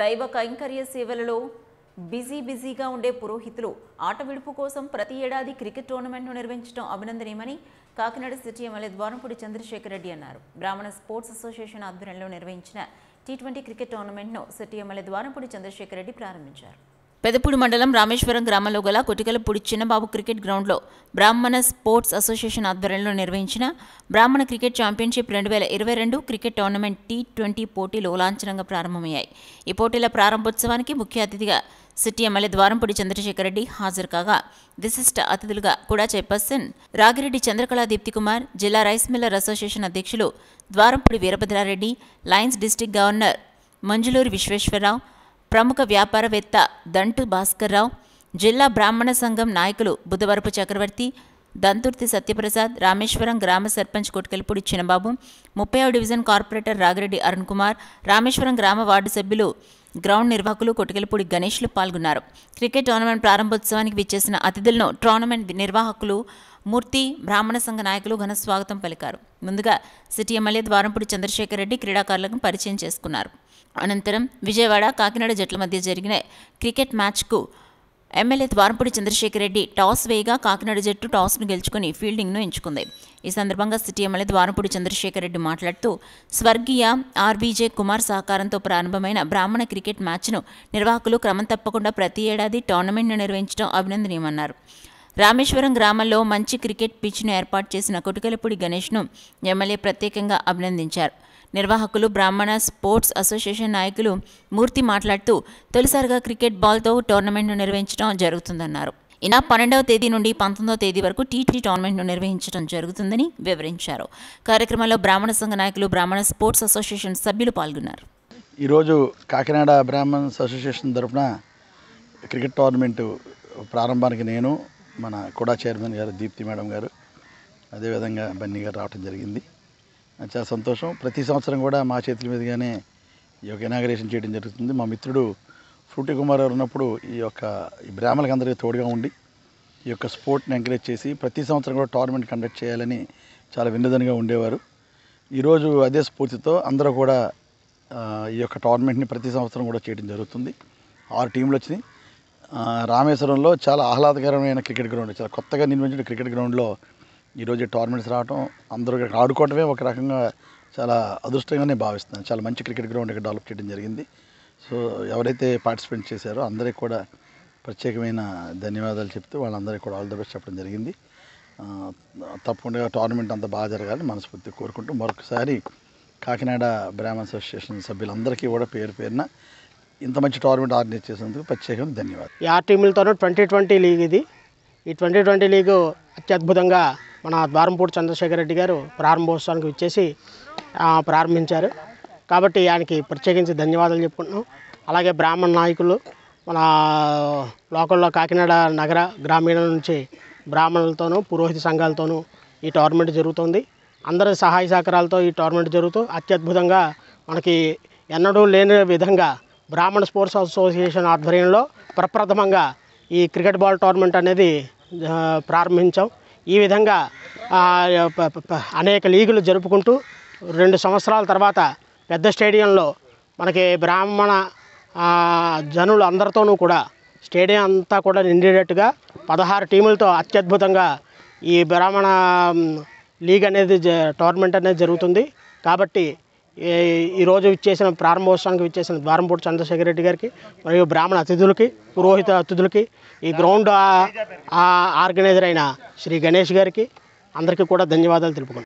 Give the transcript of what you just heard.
దైవ కైంకర్య సేవలలో బిజీ బిజీగా ఉండే పురోహితులు ఆట విడుపు కోసం ప్రతి ఏడాది క్రికెట్ టోర్నమెంట్ను నిర్వహించడం అభినందనీయమని కాకినాడ సిటీ ఎమ్మెల్యే ద్వారంపూడి చంద్రశేఖర్ రెడ్డి అన్నారు బ్రాహ్మణ స్పోర్ట్స్ అసోసియేషన్ ఆధ్వర్యంలో నిర్వహించిన టీ ట్వంటీ క్రికెట్ టోర్నమెంట్ను సిటీ ఎమ్మెల్యే ద్వారంపూడి చంద్రశేఖర్ రెడ్డి ప్రారంభించారు పెదపుడు మండలం రామేశ్వరం గ్రామంలో గల కొటికలపూడి చిన్నబాబు క్రికెట్ గ్రౌండ్లో బ్రాహ్మణ స్పోర్ట్స్ అసోసియేషన్ ఆధ్వర్యంలో నిర్వహించిన బ్రాహ్మణ క్రికెట్ ఛాంపియన్షిప్ రెండు వేల ఇరవై రెండు క్రికెట్ టోర్నమెంట్ టీ ట్వంటీ పోటీలు లాంఛనంగా ప్రారంభమయ్యాయి ఈ పోటీల ప్రారంభోత్సవానికి ముఖ్య అతిథిగా సిటీ ఎమ్మెల్యే ద్వారంపూడి చంద్రశేఖర్ రెడ్డి హాజరు కాగా విశిష్ట అతిథులుగా కూడా చైర్పర్సన్ రాగిరెడ్డి చంద్రకళా దీప్తి కుమార్ జిల్లా రైస్ మిల్లర్ అసోసియేషన్ అధ్యక్షులు Dwarampudi Veerabhadrareddy lions district governor Manjuluru Visweswararao ప్రముఖ వ్యాపారవేత్త దంటు భాస్కర్రావు జిల్లా బ్రాహ్మణ సంఘం నాయకులు బుధవరపు చక్రవర్తి దంతుర్తి సత్యప్రసాద్ రామేశ్వరం గ్రామ సర్పంచ్ కొట్కెల్పూడి చిన్నబాబు ముప్పై డివిజన్ కార్పొరేటర్ రాగిరెడ్డి అరుణ్ కుమార్ రామేశ్వరం గ్రామ వార్డు సభ్యులు గ్రౌండ్ నిర్వాహకులు కొట్టికెలపూడి గణేష్లు పాల్గొన్నారు క్రికెట్ టోర్నమెంట్ ప్రారంభోత్సవానికి విచ్చేసిన అతిథులను టోర్నమెంట్ నిర్వాహకులు మూర్తి బ్రాహ్మణ సంఘ నాయకులు ఘనస్వాగతం పలికారు ముందుగా సిటీ ఎమ్మెల్యే ద్వారంపూడి చంద్రశేఖర్ రెడ్డి క్రీడాకారులకు పరిచయం చేసుకున్నారు అనంతరం విజయవాడ కాకినాడ జట్ల మధ్య జరిగిన క్రికెట్ మ్యాచ్కు ఎమ్మెల్యే ద్వారంపూడి చంద్రశేఖర్ రెడ్డి టాస్ వేయగా కాకినాడ జట్టు టాస్ను గెలుచుకుని ఫీల్డింగ్ను ఎంచుకుంది ఈ సందర్భంగా సిటీ ఎమ్మెల్యే ద్వారంపూడి చంద్రశేఖర్ రెడ్డి మాట్లాడుతూ స్వర్గీయ ఆర్బీజే కుమార్ సహకారంతో ప్రారంభమైన బ్రాహ్మణ క్రికెట్ మ్యాచ్ను నిర్వాహకులు క్రమం తప్పకుండా ప్రతి ఏడాది టోర్నమెంట్ను నిర్వహించడం అభినందనీయమన్నారు రామేశ్వరం గ్రామంలో మంచి క్రికెట్ పిచ్ను ఏర్పాటు చేసిన కొటికలపూడి గణేష్ను ఎమ్మెల్యే ప్రత్యేకంగా అభినందించారు నిర్వాహకులు బ్రాహ్మణ స్పోర్ట్స్ అసోసియేషన్ నాయకులు మూర్తి మాట్లాడుతూ తొలిసారిగా క్రికెట్ బాల్తో టోర్నమెంట్ను నిర్వహించడం జరుగుతుందన్నారు ఇలా పన్నెండవ తేదీ నుండి పంతొమ్మిదవ తేదీ వరకు టీటీ టోర్నమెంట్ను నిర్వహించడం జరుగుతుందని వివరించారు కార్యక్రమంలో బ్రాహ్మణ సంఘ నాయకులు బ్రాహ్మణ స్పోర్ట్స్ అసోసియేషన్ సభ్యులు పాల్గొన్నారు ఈరోజు కాకినాడ బ్రాహ్మణ్స్ అసోసియేషన్ తరఫున క్రికెట్ టోర్నమెంటు ప్రారంభానికి నేను మన కూడా చైర్మన్ గారు దీప్తి మేడం గారు అదేవిధంగా బన్నీ గారు రావటం జరిగింది చాలా సంతోషం ప్రతి సంవత్సరం కూడా మా చేతుల మీదుగానే ఈ యొక్క ఇనాగరేషన్ చేయడం జరుగుతుంది మా మిత్రుడు ఫ్రూటి కుమార్ గారు ఉన్నప్పుడు ఈ యొక్క ఈ బ్రాహ్మణులకు అందరికీ తోడుగా ఉండి ఈ యొక్క స్పోర్ట్ని ఎంకరేజ్ చేసి ప్రతి సంవత్సరం కూడా టోర్నమెంట్ కండక్ట్ చేయాలని చాలా వినోదంగా ఉండేవారు ఈరోజు అదే స్ఫూర్తితో అందరూ కూడా ఈ యొక్క టోర్నమెంట్ని ప్రతి సంవత్సరం కూడా చేయడం జరుగుతుంది ఆరు టీంలు వచ్చినాయి రామేశ్వరంలో చాలా ఆహ్లాదకరమైన క్రికెట్ గ్రౌండ్ చాలా కొత్తగా నిర్మించిన క్రికెట్ గ్రౌండ్లో ఈరోజు టోర్నమెంట్స్ రావడం అందరూ ఇక్కడ ఆడుకోవటమే ఒక రకంగా చాలా అదృష్టంగా నేను భావిస్తున్నాను చాలా మంచి క్రికెట్ గ్రౌండ్ ఇక్కడ డెవలప్ చేయడం జరిగింది సో ఎవరైతే పార్టిసిపేట్ చేశారో అందరికీ కూడా ప్రత్యేకమైన ధన్యవాదాలు చెప్తూ వాళ్ళందరికీ కూడా ఆల్ ద బెస్ట్ చెప్పడం జరిగింది తప్పకుండా టోర్నమెంట్ అంతా బాగా జరగాలని మనస్ఫూర్తి కోరుకుంటూ మరొకసారి కాకినాడ బ్రాహ్మణ అసోసియేషన్ సభ్యులందరికీ కూడా పేరు పేరున ఇంత మంచి టోర్నమెంట్ ఆర్గనైజ్ చేసినందుకు ప్రత్యేకంగా ధన్యవాదాలు ఈ ఆరు టీములతోనూ ట్వంటీ ట్వంటీ లీగ్ ఇది ఈ ట్వంటీ ట్వంటీ లీగ్ అత్యద్భుతంగా మన ద్వారంపూడి చంద్రశేఖర్ రెడ్డి గారు ప్రారంభోత్సవానికి ఇచ్చేసి ప్రారంభించారు కాబట్టి ఆయనకి ప్రత్యేకించి ధన్యవాదాలు చెప్పుకుంటున్నాం అలాగే బ్రాహ్మణ నాయకులు మన లోకల్లో కాకినాడ నగర గ్రామీణ నుంచి బ్రాహ్మణులతోనూ పురోహిత సంఘాలతోనూ ఈ టోర్నమెంట్ జరుగుతుంది అందరి సహాయ సహకారాలతో ఈ టోర్నమెంట్ జరుగుతూ అత్యద్భుతంగా మనకి ఎన్నడూ లేని విధంగా బ్రాహ్మణ స్పోర్ట్స్ అసోసియేషన్ ఆధ్వర్యంలో ప్రప్రథమంగా ఈ క్రికెట్ బాల్ టోర్నమెంట్ అనేది ప్రారంభించాం ఈ విధంగా అనేక లీగులు జరుపుకుంటూ రెండు సంవత్సరాల తర్వాత పెద్ద స్టేడియంలో మనకి బ్రాహ్మణ జనులు అందరితోనూ కూడా స్టేడియం అంతా కూడా నిండేటట్టుగా పదహారు టీములతో అత్యద్భుతంగా ఈ బ్రాహ్మణ లీగ్ అనేది టోర్నమెంట్ అనేది జరుగుతుంది కాబట్టి ఈరోజు ఇచ్చేసిన ప్రారంభోత్సవానికి ఇచ్చేసిన ద్వారంపూడి చంద్రశేఖర రెడ్డి గారికి మరియు బ్రాహ్మణ అతిథులకి పురోహిత అతిథులకి ఈ గ్రౌండ్ ఆర్గనైజర్ అయిన శ్రీ గణేష్ గారికి అందరికీ కూడా ధన్యవాదాలు తెలుపుకుంటున్నాను